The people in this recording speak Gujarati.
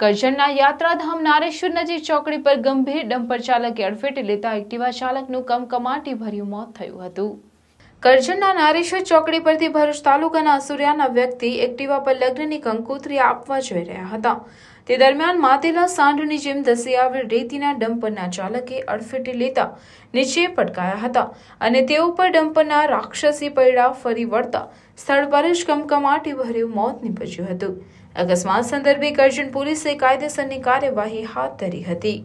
કરજણના યાત્રાધામ નારેશ્વર નજીક ચોકડી પર ગંભીર ડમ્પર ચાલકે અડફેટે લેતા એક્ટિવા ચાલકનું કમકમાટી ભર્યું મોત થયું હતું કરજણના નારેશ્વર ચોકડી પરથી ભરૂચ તાલુકાના અસુરિયાના વ્યક્તિ એક્ટિવા પર લગ્નની કંકોત્રી આપવા જઈ રહ્યા હતા તે દરમિયાન માતેલા સાંઢની જેમ ધસી આવેલ રેતીના ડમ્પરના ચાલકે અડફેટી લેતા નીચે પટકાયા હતા અને તે ઉપર ડમ્પરના રાક્ષસી પૈડા ફરી વળતા સ્થળ પર જ કમકમાટી ભર્યું મોત નીપજ્યું હતું અકસ્માત સંદર્ભે કરજણ પોલીસે કાયદેસરની કાર્યવાહી હાથ ધરી હતી